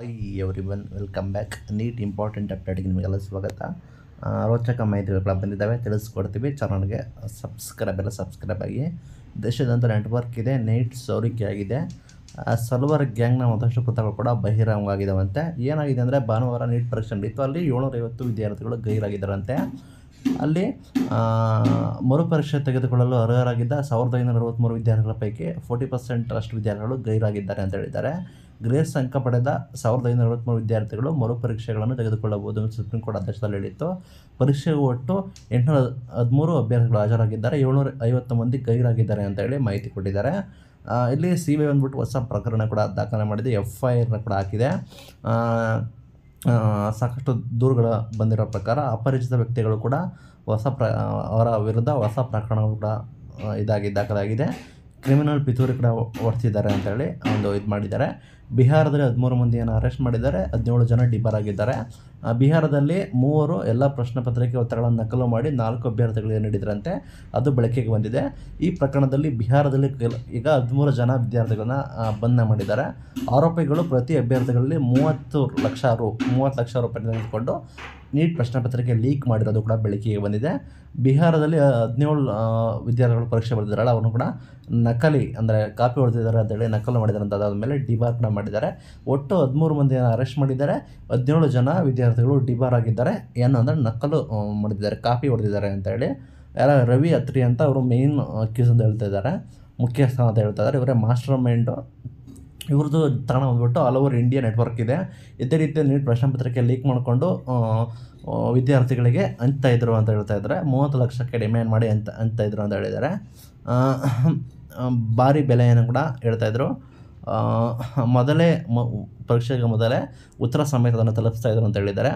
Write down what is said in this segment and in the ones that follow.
hi every welcome back NEET important ಅಪ್ಡೇಟ್ಗೆ ನಿಮಗೆಲ್ಲ ಸ್ವಾಗತ ರೋಚಕ ಮಾಹಿತಿಗಳು ಬಂದಿದ್ದಾವೆ ತಿಳಿಸ್ಕೊಡ್ತೀವಿ ಚಾನಲ್ಗೆ ಸಬ್ಸ್ಕ್ರೈಬ್ ಎಲ್ಲ ಸಬ್ಸ್ಕ್ರೈಬ್ ಆಗಿ ದೇಶದಂತ ನೆಟ್ವರ್ಕ್ ಇದೆ ನೀಟ್ ಸೋರಿಕೆ ಆಗಿದೆ ಸಲ್ವರ್ ಗ್ಯಾಂಗ್ನ ಒಂದಷ್ಟು ಕೃತಗಳು ಕೂಡ ಬಹಿರಂಗವಾಗಿದ್ದಾವಂತೆ ಏನಾಗಿದೆ ಅಂದರೆ ಭಾನುವಾರ ನೀಟ್ ಪರೀಕ್ಷೆ ನಡೀತು ಅಲ್ಲಿ ಏಳ್ನೂರೈವತ್ತು ವಿದ್ಯಾರ್ಥಿಗಳು ಗೈರಾಗಿದ್ದಾರಂತೆ ಅಲ್ಲಿ ಮರುಪರೀಕ್ಷೆ ತೆಗೆದುಕೊಳ್ಳಲು ಅರ್ಹರಾಗಿದ್ದ ಸಾವಿರದ ಐನೂರ ಅರವತ್ತ್ಮೂರು ವಿದ್ಯಾರ್ಥಿಗಳ ಪೈಕಿ ಫೋರ್ಟಿ ಪರ್ಸೆಂಟ್ ಅಷ್ಟು ವಿದ್ಯಾರ್ಥಿಗಳು ಗೈರಾಗಿದ್ದಾರೆ ಅಂತ ಹೇಳಿದ್ದಾರೆ ಗ್ರೇಸ್ ಅಂಕ ಪಡೆದ ಸಾವಿರದ ಐನೂರ ಅರವತ್ತ್ಮೂರು ವಿದ್ಯಾರ್ಥಿಗಳು ಮರುಪರೀಕ್ಷೆಗಳನ್ನು ತೆಗೆದುಕೊಳ್ಳಬಹುದು ಎಂದು ಸುಪ್ರೀಂ ಕೋರ್ಟ್ ಆದೇಶದಲ್ಲಿ ಹೇಳಿತ್ತು ಪರೀಕ್ಷೆಗೂ ಒಟ್ಟು ಎಂಟುನೂರ ಹದಿಮೂರು ಅಭ್ಯರ್ಥಿಗಳು ಹಾಜರಾಗಿದ್ದಾರೆ ಏಳ್ನೂರ ಐವತ್ತು ಮಂದಿ ಗೈರಾಗಿದ್ದಾರೆ ಅಂತ ಹೇಳಿ ಮಾಹಿತಿ ಕೊಟ್ಟಿದ್ದಾರೆ ಇಲ್ಲಿ ಸಿ ಬಿ ಐ ಬಂದ್ಬಿಟ್ಟು ಹೊಸ ಪ್ರಕರಣ ಕೂಡ ದಾಖಲೆ ಮಾಡಿದೆ ಎಫ್ ಐ ಆರ್ನ ಕೂಡ ಹಾಕಿದೆ ಸಾಕಷ್ಟು ದೂರುಗಳು ಬಂದಿರೋ ಪ್ರಕಾರ ಅಪರಿಚಿತ ವ್ಯಕ್ತಿಗಳು ಕೂಡ ಹೊಸ ಪ್ರ ಅವರ ವಿರುದ್ಧ ಹೊಸ ಪ್ರಕರಣ ಕೂಡ ಇದಾಗಿ ದಾಖಲಾಗಿದೆ ಕ್ರಿಮಿನಲ್ ಪಿತೂರಿ ಕೂಡ ಹೊಡೆಸಿದ್ದಾರೆ ಅಂತೇಳಿ ಒಂದು ಇದು ಮಾಡಿದ್ದಾರೆ ಬಿಹಾರದಲ್ಲಿ ಹದಿಮೂರು ಮಂದಿಯನ್ನು ಅರೆಸ್ಟ್ ಮಾಡಿದ್ದಾರೆ ಹದಿನೇಳು ಜನ ಡಿಬಾರ್ ಆಗಿದ್ದಾರೆ ಬಿಹಾರದಲ್ಲಿ ಮೂವರು ಎಲ್ಲ ಪ್ರಶ್ನೆ ಪತ್ರಿಕೆ ಒತ್ತಡಗಳನ್ನು ನಕಲು ಮಾಡಿ ನಾಲ್ಕು ಅಭ್ಯರ್ಥಿಗಳಿಗೆ ನೀಡಿದ್ರಂತೆ ಅದು ಬೆಳಕಿಗೆ ಬಂದಿದೆ ಈ ಪ್ರಕರಣದಲ್ಲಿ ಬಿಹಾರದಲ್ಲಿ ಈಗ ಹದಿಮೂರು ಜನ ವಿದ್ಯಾರ್ಥಿಗಳನ್ನ ಬಂಧನ ಮಾಡಿದ್ದಾರೆ ಆರೋಪಿಗಳು ಪ್ರತಿ ಅಭ್ಯರ್ಥಿಗಳಲ್ಲಿ ಮೂವತ್ತು ಲಕ್ಷ ರು ಮೂವತ್ತು ಲಕ್ಷ ರೂಪಾಯಿ ತೆಗೆದುಕೊಂಡು ನೀಟ್ ಪ್ರಶ್ನೆ ಪತ್ರಿಕೆ ಲೀಕ್ ಮಾಡಿರೋದು ಕೂಡ ಬೆಳಕಿಗೆ ಬಂದಿದೆ ಬಿಹಾರದಲ್ಲಿ ಹದಿನೇಳು ವಿದ್ಯಾರ್ಥಿಗಳು ಪರೀಕ್ಷೆ ಬರೆದಿದ್ದಾರಲ್ಲ ಅವನು ಕೂಡ ನಕಲಿ ಅಂದರೆ ಕಾಪಿ ಹೊಡೆದಿದ್ದಾರೆ ಅಂತೇಳಿ ನಕಲು ಮಾಡಿದ್ದಾರೆ ಅಂತ ಅದಾದ ಮೇಲೆ ಕೂಡ ಮಾಡಿದ್ದಾರೆ ಒಟ್ಟು ಹದಿಮೂರು ಮಂದಿಯನ್ನು ಅರೆಸ್ಟ್ ಮಾಡಿದ್ದಾರೆ ಹದಿನೇಳು ಜನ ವಿದ್ಯಾರ್ಥಿ ವಿದ್ಯಾರ್ಥಿಗಳು ಡಿಬಾರ್ ಆಗಿದ್ದಾರೆ ಏನು ಅಂದರೆ ನಕಲು ಮಾಡಿದ್ದಾರೆ ಕಾಪಿ ಹೊಡೆದಿದ್ದಾರೆ ಅಂತ ಹೇಳಿ ಯಾರ ರವಿ ಅತ್ರಿ ಅಂತ ಅವರು ಮೇಯ್ನ್ ಅಕ್ಯೂಸ್ ಅಂತ ಹೇಳ್ತಾ ಇದ್ದಾರೆ ಮುಖ್ಯಸ್ಥ ಅಂತ ಹೇಳ್ತಾ ಇದ್ದಾರೆ ಇವರೇ ಮಾಸ್ಟರ್ ಮೈಂಡು ಇವ್ರದ್ದು ತಾಣ ಬಂದ್ಬಿಟ್ಟು ಆಲ್ ಓವರ್ ಇಂಡಿಯಾ ನೆಟ್ವರ್ಕ್ ಇದೆ ಇದೇ ರೀತಿ ನೀಟ್ ಪ್ರಶ್ನೆ ಪತ್ರಿಕೆ ಲೀಕ್ ಮಾಡಿಕೊಂಡು ವಿದ್ಯಾರ್ಥಿಗಳಿಗೆ ಅಂತ ಇದ್ರು ಅಂತ ಹೇಳ್ತಾ ಇದ್ದಾರೆ ಮೂವತ್ತು ಲಕ್ಷಕ್ಕೆ ಡಿಮ್ಯಾಂಡ್ ಮಾಡಿ ಅಂತ ಅಂತ ಇದ್ರು ಅಂತ ಹೇಳಿದ್ದಾರೆ ಭಾರಿ ಬೆಲೆಯನ್ನು ಕೂಡ ಹೇಳ್ತಾಯಿದ್ರು ಮೊದಲೇ ಮ ಪರೀಕ್ಷೆಗೆ ಮೊದಲೇ ಉತ್ತರ ಸಮೇತ ಅದನ್ನು ತಲುಪಿಸ್ತಾ ಅಂತ ಹೇಳಿದ್ದಾರೆ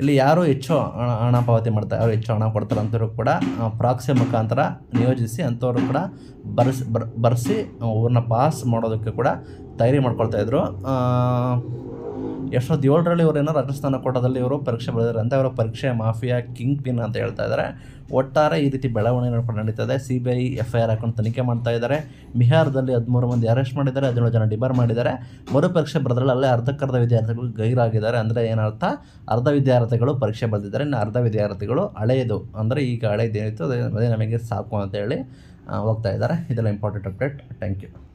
ಇಲ್ಲಿ ಯಾರು ಹೆಚ್ಚು ಹಣ ಹಣ ಪಾವತಿ ಮಾಡ್ತಾರೆ ಯಾರು ಹೆಚ್ಚು ಹಣ ಕೊಡ್ತಾರೆ ಅಂತರೂ ಕೂಡ ಪ್ರಾಕ್ಸಿ ಮುಖಾಂತರ ನಿಯೋಜಿಸಿ ಅಂಥವರು ಕೂಡ ಬರ್ಸಿ ಬರ್ ಬರೆಸಿ ಊರನ್ನ ಪಾಸ್ ಮಾಡೋದಕ್ಕೆ ಕೂಡ ತಯಾರಿ ಮಾಡ್ಕೊಳ್ತಾಯಿದ್ರು ಎರಡು ಸಾವಿರದ ಏಳರಲ್ಲಿ ಇವರೇನೋ ರಾಜಸ್ಥಾನ ಕೋಟದಲ್ಲಿ ಇವರು ಪರೀಕ್ಷೆ ಬರೆದಿದ್ದಾರೆ ಅಂತ ಅವರ ಪರೀಕ್ಷೆ ಮಾಫಿಯಾ ಕಿಂಗ್ ಪಿನ್ ಅಂತ ಹೇಳ್ತಾ ಇದ್ದಾರೆ ಒಟ್ಟಾರೆ ಈ ರೀತಿ ಬೆಳವಣಿಗೆ ನಡ್ಕೊಂಡು ಇದೆ C B I F I R ಹಾಕೊಂಡು ತನಿಖೆ ಮಾಡ್ತಾ ಇದ್ದಾರೆ ಬಿಹಾರದಲ್ಲಿ ಹದಿಮೂರು ಮಂದಿ ಅರೆಸ್ಟ್ ಮಾಡಿದ್ದಾರೆ ಹದಿನೇಳು ಜನ ಡಿಬಾರ್ ಮಾಡಿದ್ದಾರೆ ಮರು ಪರೀಕ್ಷೆ ಬರೆದ್ರಲ್ಲಿ ಅಲ್ಲೇ ಅರ್ಧಕ್ಕರ್ಧ ವಿದ್ಯಾರ್ಥಿಗಳು ಗೈರಾಗಿದ್ದಾರೆ ಅಂದರೆ ಏನರ್ಥ ಅರ್ಧ ವಿದ್ಯಾರ್ಥಿಗಳು ಪರೀಕ್ಷೆ ಬರೆದಿದ್ದಾರೆ ಇನ್ನು ಅರ್ಧ ವಿದ್ಯಾರ್ಥಿಗಳು ಹಳೆಯದು ಅಂದರೆ ಈಗ ಹಳೆಯದೇನಿತ್ತು ಅದೇ ಅದೇ ನಮಗೆ ಸಾಕು ಅಂತ ಹೇಳಿ ಹೋಗ್ತಾ ಇದ್ದಾರೆ ಇದೆಲ್ಲ ಇಂಪಾರ್ಟೆಂಟ್ ಅಪ್ಡೇಟ್ ಥ್ಯಾಂಕ್ ಯು